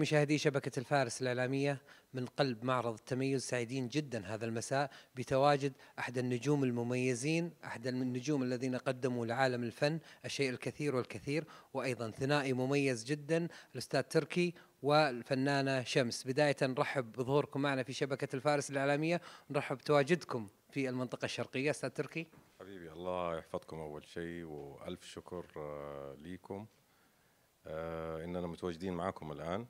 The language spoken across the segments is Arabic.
مشاهدي شبكة الفارس الإعلامية من قلب معرض التميز سعيدين جدا هذا المساء بتواجد أحد النجوم المميزين أحد النجوم الذين قدموا لعالم الفن الشيء الكثير والكثير وأيضا ثنائي مميز جدا الأستاذ تركي والفنانة شمس بداية نرحب بظهوركم معنا في شبكة الفارس الإعلامية نرحب بتواجدكم في المنطقة الشرقية أستاذ تركي حبيبي الله يحفظكم أول شيء وألف شكر آه، ليكم آه اننا متواجدين معكم الان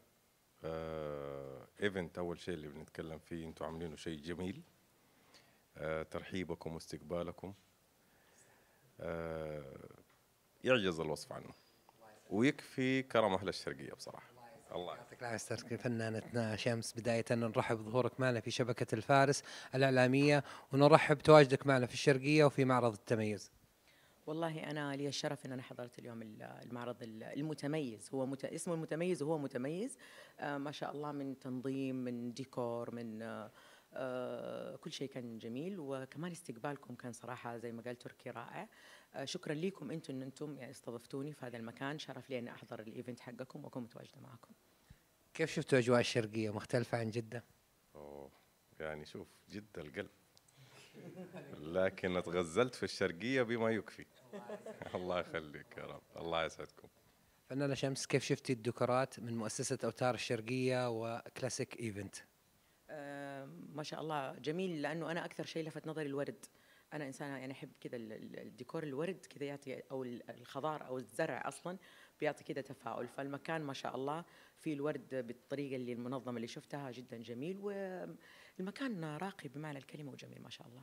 ايفنت آه، اول شيء اللي بنتكلم فيه انتم عاملينه شيء جميل آه ترحيبكم واستقبالكم آه يعجز الوصف عنه ويكفي كرم اهل الشرقيه بصراحه الله يعطيك العافيه استاذ فنانتنا شمس بدايه نرحب بظهورك معنا في شبكه الفارس الاعلاميه ونرحب تواجدك معنا في الشرقيه وفي معرض التميز والله انا لي الشرف ان انا حضرت اليوم المعرض المتميز هو مت... اسمه المتميز وهو متميز آه ما شاء الله من تنظيم من ديكور من آه, آه، كل شيء كان جميل وكمان استقبالكم كان صراحة زي ما قال تركي رائع آه شكرا لكم أنتم أن أنتم يعني استضفتوني في هذا المكان شرف لي أن أحضر الإيفنت حقكم وأكون متواجدة معكم كيف شفتوا أجواء الشرقية مختلفة عن جدة؟ أوه يعني شوف جدة القلب لكن اتغزلت في الشرقية بما يكفي الله يخليك يا رب الله يسعدكم فنانة شمس كيف شفتي الدكرات من مؤسسة أوتار الشرقية وكلاسيك إيفنت آه، ما شاء الله جميل لأنه أنا أكثر شيء لفت نظري الورد أنا إنسانة يعني أحب كذا الديكور الورد كذا يعطي أو الخضار أو الزرع أصلا بيعطي كذا تفاؤل فالمكان ما شاء الله في الورد بالطريقة اللي المنظمة اللي شفتها جدا جميل والمكان راقي بمعنى الكلمة وجميل ما شاء الله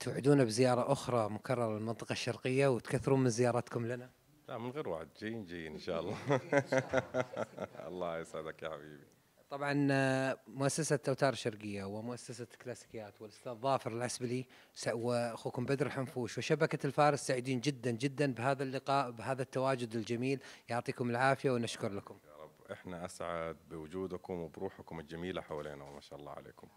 توعدونا بزيارة أخرى مكررة للمنطقة الشرقية وتكثرون من زيارتكم لنا؟ لا من غير وعد جايين جايين إن شاء الله الله يسعدك يا حبيبي طبعا مؤسسة أوتار الشرقية ومؤسسة كلاسيكيات والأستاذ ظافر العسبلي وأخوكم بدر الحنفوش وشبكة الفارس سعيدين جدا جدا بهذا اللقاء بهذا التواجد الجميل يعطيكم العافية ونشكر لكم يا رب احنا أسعد بوجودكم وبروحكم الجميلة حوالينا وما شاء الله عليكم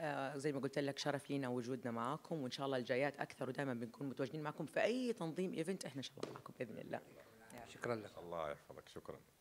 آه، زي ما قلت لك شرف لينا وجودنا معاكم وان شاء الله الجايات اكثر ودائما بنكون متواجدين معكم في اي تنظيم ايفنت احنا ان شاء الله معكم باذن الله شكرا لك الله يحفظك شكرا